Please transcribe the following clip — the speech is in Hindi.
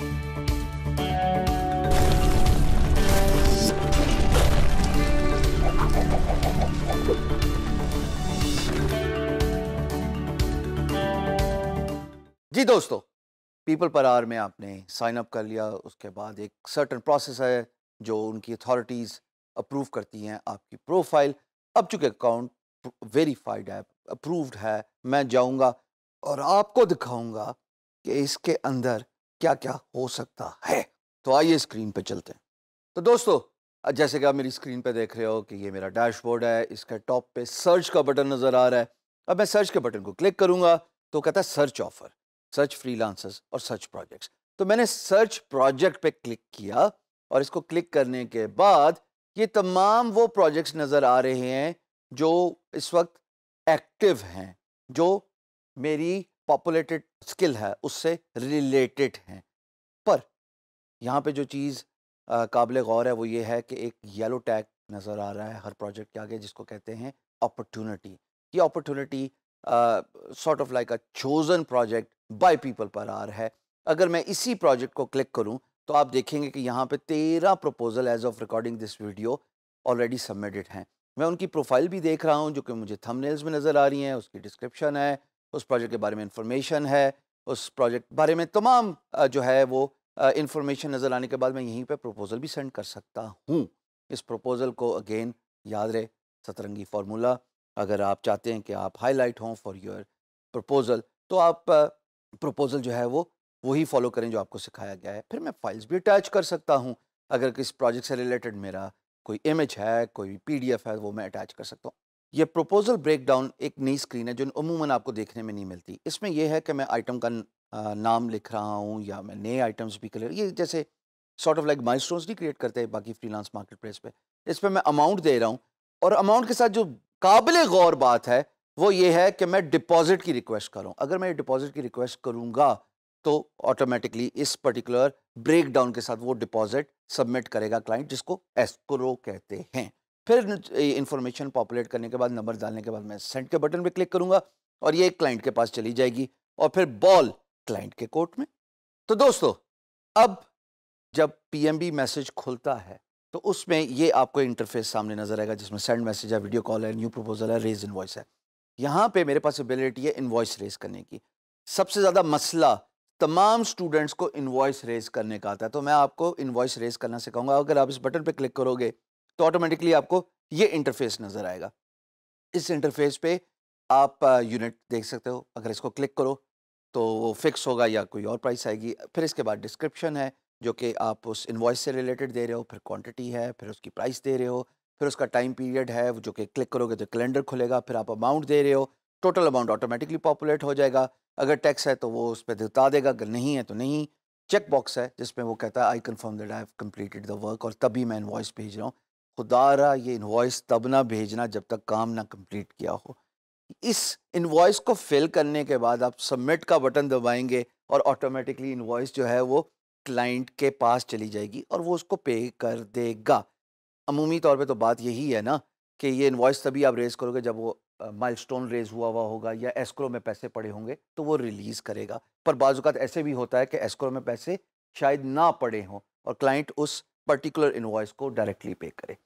जी दोस्तों पीपल पर आर में आपने साइन अप कर लिया उसके बाद एक सर्टन प्रोसेस है जो उनकी अथॉरिटीज़ अप्रूव करती हैं आपकी प्रोफाइल अब चूँकि अकाउंट वेरीफाइड है अप्रूव्ड है मैं जाऊंगा और आपको दिखाऊंगा कि इसके अंदर क्या क्या हो सकता है तो आइए स्क्रीन पर चलते हैं तो दोस्तों जैसे कि आप मेरी स्क्रीन पर देख रहे हो कि ये मेरा डैशबोर्ड है इसके टॉप पे सर्च का बटन नज़र आ रहा है अब मैं सर्च के बटन को क्लिक करूंगा तो कहता है सर्च ऑफर सर्च फ्रीलांसर्स और सर्च प्रोजेक्ट्स तो मैंने सर्च प्रोजेक्ट पे क्लिक किया और इसको क्लिक करने के बाद ये तमाम वो प्रोजेक्ट्स नज़र आ रहे हैं जो इस वक्त एक्टिव हैं जो मेरी पॉपुलेटेड स्किल है उससे रिलेटेड हैं पर यहाँ पे जो चीज़ काबिल गौर है वो ये है कि एक येलो टैग नज़र आ रहा है हर प्रोजेक्ट के आगे जिसको कहते हैं अपॉर्चुनिटी ये opportunity sort of like a chosen project by people पर आ रहा है अगर मैं इसी प्रोजेक्ट को क्लिक करूँ तो आप देखेंगे कि यहाँ पे तेरह proposal as of recording this video already submitted हैं मैं उनकी प्रोफाइल भी देख रहा हूँ जो कि मुझे थंबनेल्स में नज़र आ रही हैं उसकी डिस्क्रिप्शन है उस प्रोजेक्ट के बारे में इंफॉर्मेशन है उस प्रोजेक्ट बारे में तमाम जो है वो इंफॉर्मेशन नज़र आने के बाद मैं यहीं पे प्रपोज़ल भी सेंड कर सकता हूँ इस प्रपोज़ल को अगेन याद रहे सतरंगी फार्मूला अगर आप चाहते हैं कि आप हाईलाइट हों फॉर योर प्रपोज़ल तो आप प्रपोज़ल जो है वो वही फॉलो करें जो आपको सिखाया गया है फिर मैं फाइल्स भी अटैच कर सकता हूँ अगर किसी प्रोजेक्ट से रिलेटेड मेरा कोई इमेज है कोई पीडीएफ है वो मैं अटैच कर सकता हूँ ये प्रपोजल डाउन एक नई स्क्रीन है जो अमूमन आपको देखने में नहीं मिलती इसमें यह है कि मैं आइटम का नाम लिख रहा हूँ या मैं नए आइटम्स भी क्लियर ये जैसे सॉर्ट ऑफ लाइक स्टोन्स नहीं क्रिएट करते बाकी फ्रीलांस मार्केट प्लेस पर इस पर मैं अमाउंट दे रहा हूँ और अमाउंट के साथ जो काबिल गौर बात है वो ये है कि मैं डिपॉजिट की रिक्वेस्ट करूँ अगर मैं डिपॉजिट की रिक्वेस्ट करूँगा तो ऑटोमेटिकली इस पर्टिकुलर ब्रेकडाउन के साथ वो डिपॉजिट सबमिट करेगा क्लाइंट जिसको एस्क्रो कहते हैं फिर इन्फॉर्मेशन पॉपुलेट करने के बाद नंबर डालने के बाद मैं सेंड के बटन पर क्लिक करूंगा और ये क्लाइंट के पास चली जाएगी और फिर बॉल क्लाइंट के कोर्ट में तो दोस्तों अब जब पीएमबी मैसेज खुलता है तो उसमें ये आपको इंटरफेस सामने नजर आएगा जिसमें सेंड मैसेज है वीडियो कॉल है न्यू प्रपोजल है रेज इनवॉइस है यहाँ पे मेरे पास एबिलिटी है इनवॉइस रेज करने की सबसे ज़्यादा मसला तमाम स्टूडेंट्स को इनवॉइस रेज करने का आता है तो मैं आपको इन्वॉइस रेज करना सिखाऊंगा अगर आप इस बटन पर क्लिक करोगे तो ऑटोमेटिकली आपको ये इंटरफेस नज़र आएगा इस इंटरफेस पे आप यूनिट देख सकते हो अगर इसको क्लिक करो तो वो फिक्स होगा या कोई और प्राइस आएगी फिर इसके बाद डिस्क्रिप्शन है जो कि आप उस इन्वाइस से रिलेटेड दे रहे हो फिर क्वांटिटी है फिर उसकी प्राइस दे रहे हो फिर उसका टाइम पीरियड है जो कि क्लिक करोगे तो कैलेंडर खुलेगा फिर आप अमाउंट दे रहे हो टोटल अमाउंट ऑटोमेटिकली पॉपुलेट हो जाएगा अगर टैक्स है तो वो उस पर दिखा देगा अगर नहीं है तो नहीं चेक बॉक्स है जिसमें वो कहता है I confirm that I have completed the work और तभी मैं इन्वाइस भेज रहा हूँ खुदा रहा ये इन्वाइस तब ना भेजना जब तक काम ना कंप्लीट किया हो इस इन्वाइस को फिल करने के बाद आप सबमिट का बटन दबाएंगे और ऑटोमेटिकली इन्वॉइस जो है वो क्लाइंट के पास चली जाएगी और वो उसको पे कर देगा अमूमी तौर पे तो बात यही है ना कि ये इन्वॉइस तभी आप रेज़ करोगे जब वो माइलस्टोन रेज़ हुआ हुआ होगा या एस्क्रो में पैसे पड़े होंगे तो वो रिलीज़ करेगा पर बाज़ात ऐसे भी होता है कि एस्क्रो में पैसे शायद ना पड़े हों और क्लाइंट उस पर्टिकुलर इन्वॉइस को डायरेक्टली पे करें